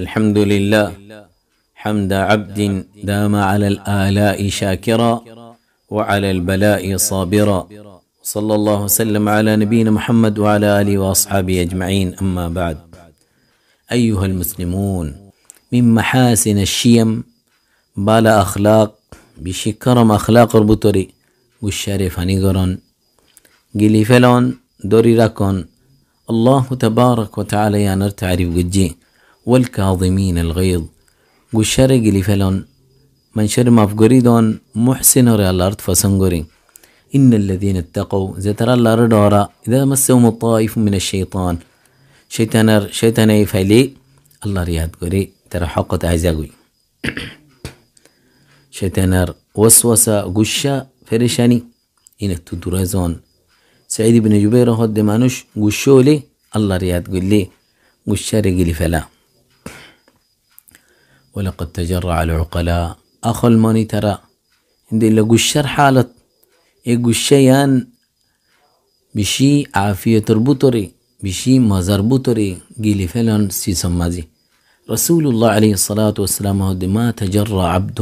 الحمد لله حمد عبد دام على الآلاء شاكرا وعلى البلاء صابرا صلى الله وسلم على نبينا محمد وعلى آله وأصحابه أجمعين أما بعد أيها المسلمون من محاسن الشيم بالا أخلاق بشكرم أخلاق ربطري والشريف هنيقرن قلي فلون دوري راكن الله تبارك وتعالى يا نرتعرف قجي والكاظمين الغيظ قشر جلفلون من شر مفقريدون محسن الأرض فسنقري إن الذين اتقوا زتر الأرض ورا إذا مسهم الطائف من الشيطان شيطان شيطان يفعلي الله رياد قري ترى حقة عزاقوي شيطان وسوسة قشة فرشاني إن تدرزون سعيد بن جبير هد مانوش قشولي الله رياد قل لي قشة فلا ولقد تجرع العقلاء أخو الموني ترى عندي لقو الشر حالت يقو إيه الشيان بشي عافية تربطري بشي ما زربطري قيلي فلان سيسم رسول الله عليه الصلاة والسلام ما تجرى عبد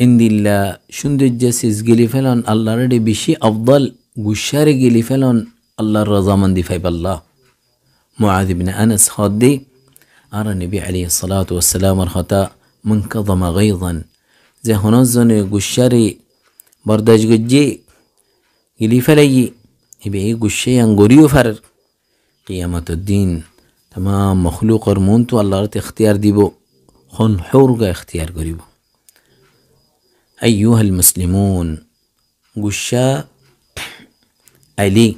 عند الله شند الجسيس قيلي فلان الله ردي بشي أفضل قشاري قيلي فلان الله رضا من دي فيب الله معاذ بن أنس خدي أرى النبي عليه الصلاة والسلام الخطاء من كظم غيظا زي هنوزن قشري برداج قجي يلي فلي يبي قشي انقريو فر قيامة الدين تمام مخلوق رمونتو الله رتي اختيار ديبو خن حورغ اختيار قريبو أيها المسلمون قشا علي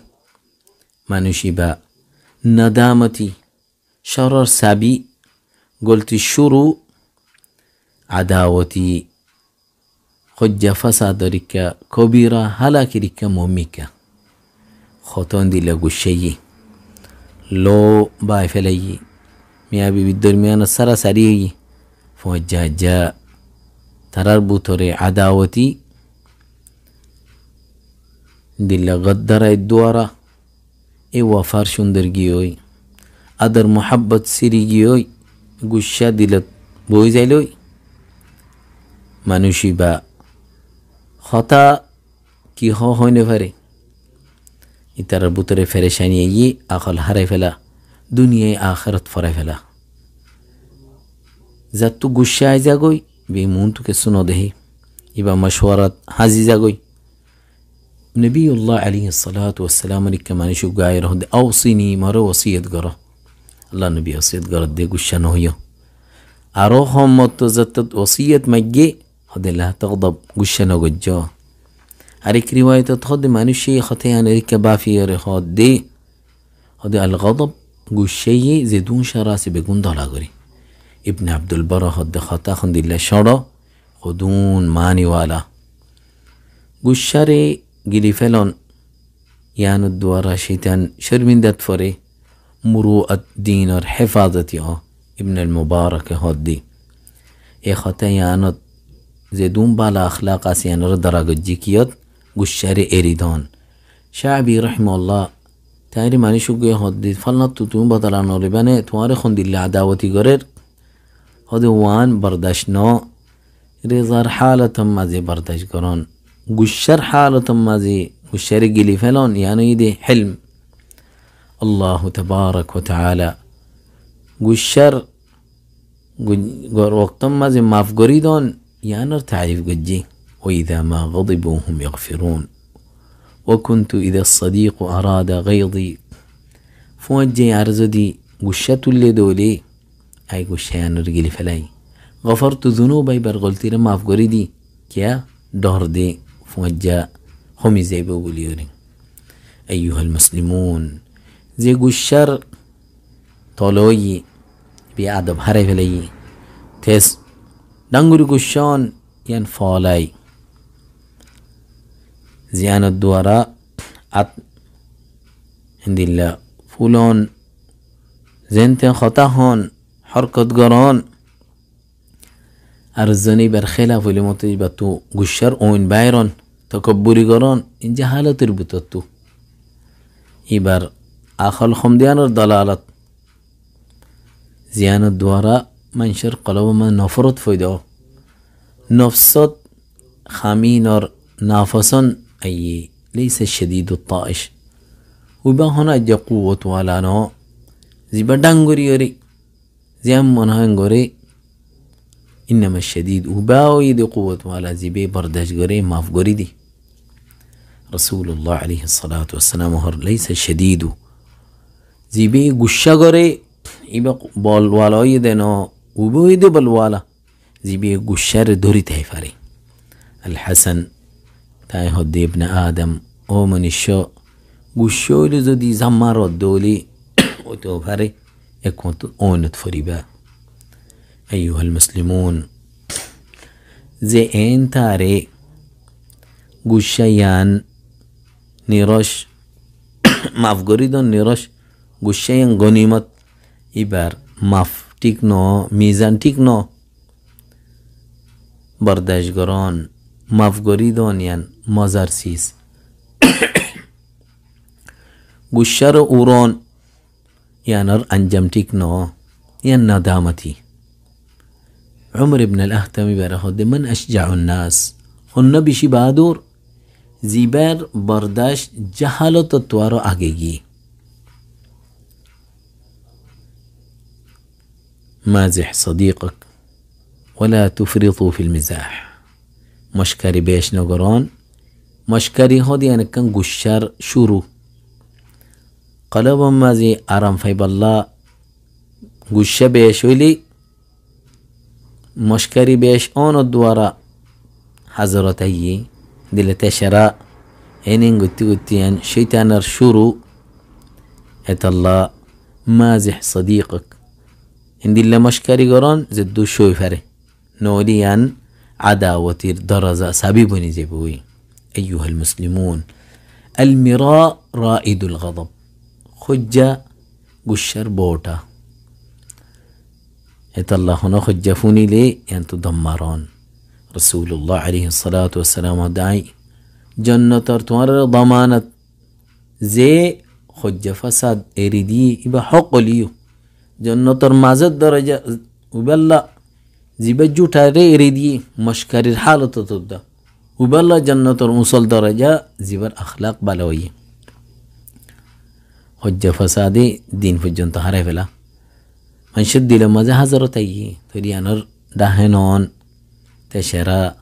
ما نشيبا ندامتي شرر سابي قلت الشرو عداوتي خج فساد ركا كبيرة هلاك ركا مهمكا خوتون دي لغو الشيء لو باي فلي ميابي بالدرميان السرى سريعي فوجا جا تراربو تري عداوتي دي لغدر الدوارة إيوا فارشون درجيوي أدر محبت سيريجيوي গুসা দিলত বই যাইলই মানুষই বা হতা কি হয় না পারে ইতার বুতরে ফেরে সানিয়ে গিয়ে আকল হারাই ফেলা দুনিয়ায় আখারত ফরাই ফেলা যা তু গুসা আই যাগই বে মন তুকে শুনো দেহি ইবা মশওয়ারত হাজি যাগই নবী উল্লাহ আলী সালাত ওসালাম আলিকা মানুষ গায়ের হদে আউসিনি মারো ওসিয়ত গরো الله نبي وصيت قرد ديكو الشانو هيو أروهم متزتت وصية مجي خد الله تغضب قشنا قجا هريك رواية تخد مانو شي خطي أنا ريك بافي رخاد دي خد الغضب قشي زيدون شراسي بقون دولا ابن عبد البر خد خطا خند الله شرا خدون ماني والا قشري قلي فلون يعني الدوارة شيطان شرمين دات فري مروءة دينر حفاظتي ها آه، ابن المبارك هدي اي خطا يانت زيدون بالا أخلاق أسيان ردرا جيكيوت قشاري إريدان شعبي رحمه الله تاري ماني شو جه هدي فلنت تتون بطلا نوربانه تواري خند اللي عداوتي غرر هدي وان برداشنا رزار حالة مازي برداش قران قشر حالة مازي قشاري قلي فلان يعني يدي حلم الله تبارك وتعالى قو الشر وقتم ما زي ماف يا نر تعرف قجي وإذا ما غضبوا هم يغفرون وكنت إذا الصديق أراد غيظي فوجي عرزدي قشت اللي دولي أي قشان رجلي فلاي غفرت ذنوبي برغلتي رما أفقريدي كيا دهر دي فوجا هم زي بوليوري أيها المسلمون زيگوشر تولوي بأدب هرفلي تس دنگوري گوشان ين فالي زيان الدوارا ات عند الله فلان زنت خطهان حركت جران ارزني برخلاف لمطي بتو گوشر اون بيران تكبري جران إن جهالة تربطتو إبر آخر را دلالت زیان دوارا منشر قلب من نفرت فيدو نفسد خامينر نافسن أي ليس الشديد الطائش وبا هنا جا قوة ولا نوع زي بدانغوري يوري من منهانغوري إنما الشديد وباوي يدي قوة ولا زي بي برداش غوري ماف رسول الله عليه الصلاة والسلام ليس الشديد زيبي قشة غري إبا بالوالا يدنو وبويد بالوالا زيبي قشة دوري تهيفاري الحسن تاي هدي ابن آدم أو من الشو قشة لزدي زمار الدولي فاري يكون أونت فريبا أيها المسلمون زي أين تاري قشة يان نيروش مفقري دون نيروش غشين غنيمت إبر مف تكنو ميزان غران مف تكنو برداشگران مزار سيس غشار اوران یانر انجم تكنو یان ندامتي عمر بن الأهتم برهد من أشجع الناس هن بشي بادور زيبار برداش جهالة تتوارو أغيجي مازح صديقك ولا تفرطوا في المزاح مشكري بيش نقران مشكري هودي أنا يعني كان قشار شورو قلبا مازي أرام في بالله قشة بيش ولي مشكري بيش أون الدوارة حزرتي دل تشرا إنين قلت قلت يعني شيطان شورو الله مازح صديقك ইন্দিল্লা زد دو দুশোই فره নরিয়ান عداوة درزة سابيبوني زيبوي أيها المسلمون المراء رائد الغضب خجة قشر بوتا إت الله هنا خجفوني لي انتو يعني تدمرون رسول الله عليه الصلاة والسلام داعي جنة تمر ضمانت زي خجة فساد إريدي إبا حق ليو جنة مازة الدرجة وبلا زبجو تاري إريدي مشكر الحالة تبدا وبلا جنة وصل درجة زبر أخلاق بلوية حجة فسادي دين في الجنة هرف لا من شد لما زه هزرتي تري أنر دهنون تشرا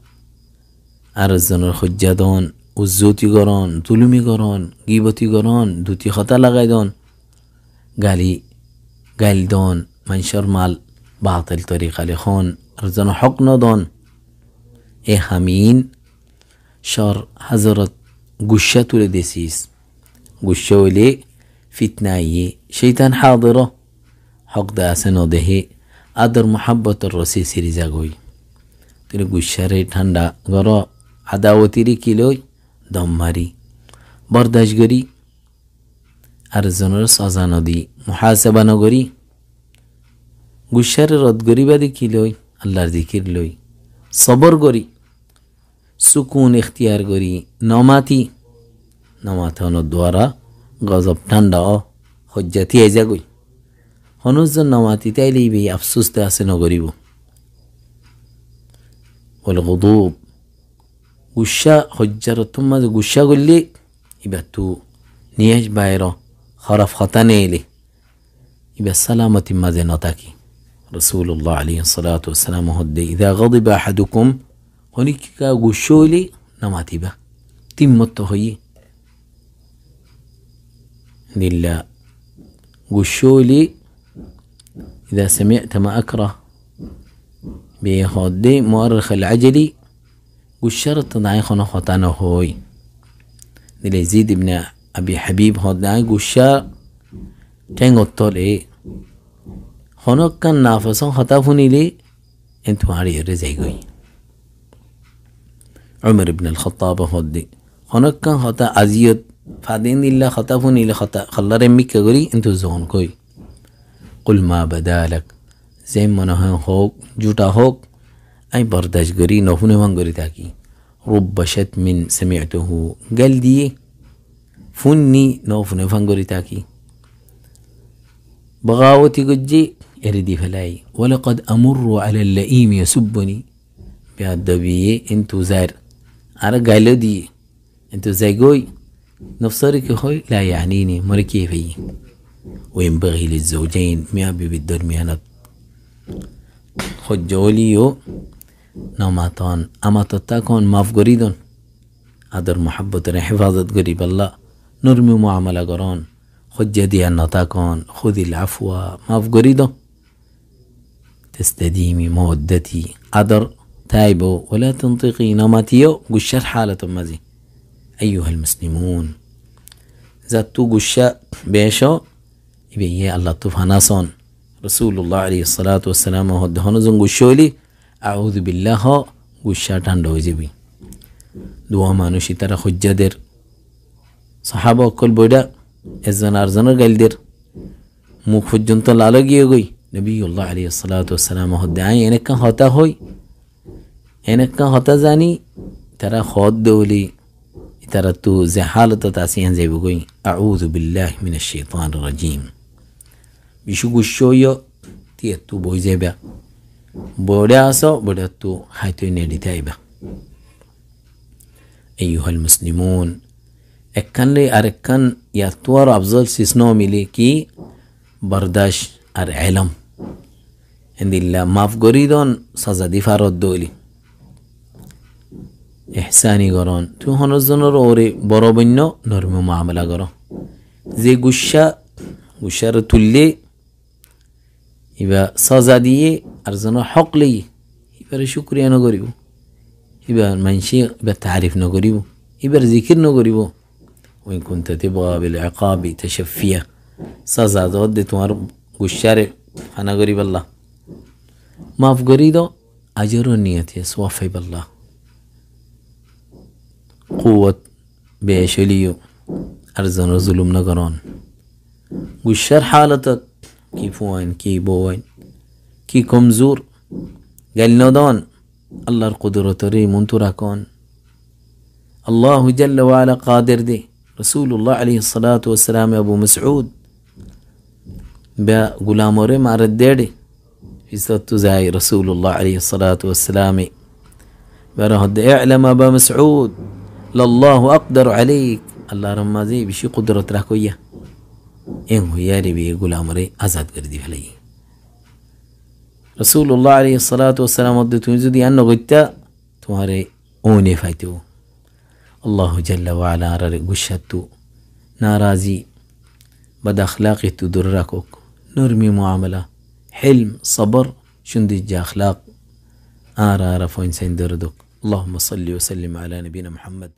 أرزن الحجة دون وزوتي قران ظلمي قران غيبتي قران دوتي خطا لغاي دون قالي قال دون من مال باطل طريقة لخون رزنو حقنا دون اي همين شر حضرت قشته لديسيس قشته لي فتنائي شيطان حاضره حق دا سنو ده أدر محبة الرسي سيريزا قوي تل قشره تندا غرو عداوتي ري كيلوي دماري برداشگری Arizona sazanadi muhasaba nagori gushar radgori badi kiloi Allah zikir loi sabr gori سکون اختیار گری ناماتی ناماتانو دوارا غضب تندا حجتی ایزا گوی هنوز ناماتی تایلی بی افسوس دست نگری بو والغضوب گوشا حجر تمز گوشا گلی ایبتو نیش بایرا خرف خطنيلي يبقى السلامة ماذا نتاكي رسول الله عليه الصلاة والسلام هدي إذا غضب أحدكم هناك قشولي با تم التهيي لله قشولي إذا سمعت ما أكره بيهودي مؤرخ العجلي قشرت ضعيخنا خطانه هوي لزيد بن ابي حبيب هاد دعاي قشا تنغ الطول ايه هناك كان نافسان خطفوني لي انتو هاري رزيقوي عمر بن الخطاب هاد هناك كان خطا عزيز فادين الله خطفوني خطا خلر ميكا غري انتو زون كوي قل ما بدالك زين منها هوك جوتا هوك اي برداش غري نوفنوان غري تاكي رب شتم سمعته قال دي فني نوف fune تاكي بغاوتي قجي يردي فلاي ولقد أمر على اللئيم يسبني دبي انتو زار أنا قالو دي انتو زي قوي نفسرك خوي لا يعنيني مر كيفي وينبغي للزوجين ميا بيبدر ميا نب خجوليو نوماتون أما تتاكون مافغريدون أدر محبة رحفاظت قريب الله نرمي معاملة جران خد يدي النطاقان خذي العفو ما في تستديمي مودتي قدر تايبو ولا تنطقي نماتيو قشار حالة مزي أيها المسلمون زاتو قشا بيشو يبي اللطف ناسون رسول الله عليه الصلاة والسلام هو زن قشولي أعوذ بالله قشار تندوزي بي دوا مانوشي ترى خجدر صحابه كل بودا ازن ارزن غلدر مو خجنت لالگی گئی نبی الله علیه الصلاۃ والسلام هدا اینکن ہوتا ہوئی اینکن ہوتا زانی ترا خود دولی ترا تو زحالت تاسین زیب گئی اعوذ بالله من الشیطان الرجیم بشو گشو یو تی تو بو زیبا بودا سو بودا تو ہتو نیدتایبا ايها المسلمون ekkan le ar ekkan yatuwar afzal sisnoo mile ki bardaash ar cilam indilla maaf goridon sazadi farod doli ihsani goron tu honozonor ore borobinno normu muamala goro ze gusha gushar tulle iba sazadiye arzano حقلي يبر شكري انا غريبو يبر منشي يبر تعريف نغريبو يبر ذكر نغريبو وإن كنت تبغى بالعقاب تشفيه سازا تودت تمر قشاري أنا قريب الله ما في قريدة أجر نيتي يسوفي بالله قوة بيشليو أرزن ظلم نقران والشر حالتك كيف وين كي بوين كي كمزور قال نودون الله القدرة ريمون تراكون الله جل وعلا قادر دي رسول الله عليه الصلاة والسلام أبو مسعود با غلام مع رديري في ستو زاي رسول الله عليه الصلاة والسلام برهد اعلم أبا مسعود لله أقدر عليك الله رمزي بشي قدرة راكوية إن هو ياري بيقول أمري أزاد قردي فلي رسول الله عليه الصلاة والسلام ودتون زودي أنه غتا تواري أوني فايتو الله جل وعلا رغشتو ناراضي بد أخلاقي تدركك نرمي معاملة حلم صبر شندج أخلاق آرى رفو إنسان دردك اللهم صل وسلم على نبينا محمد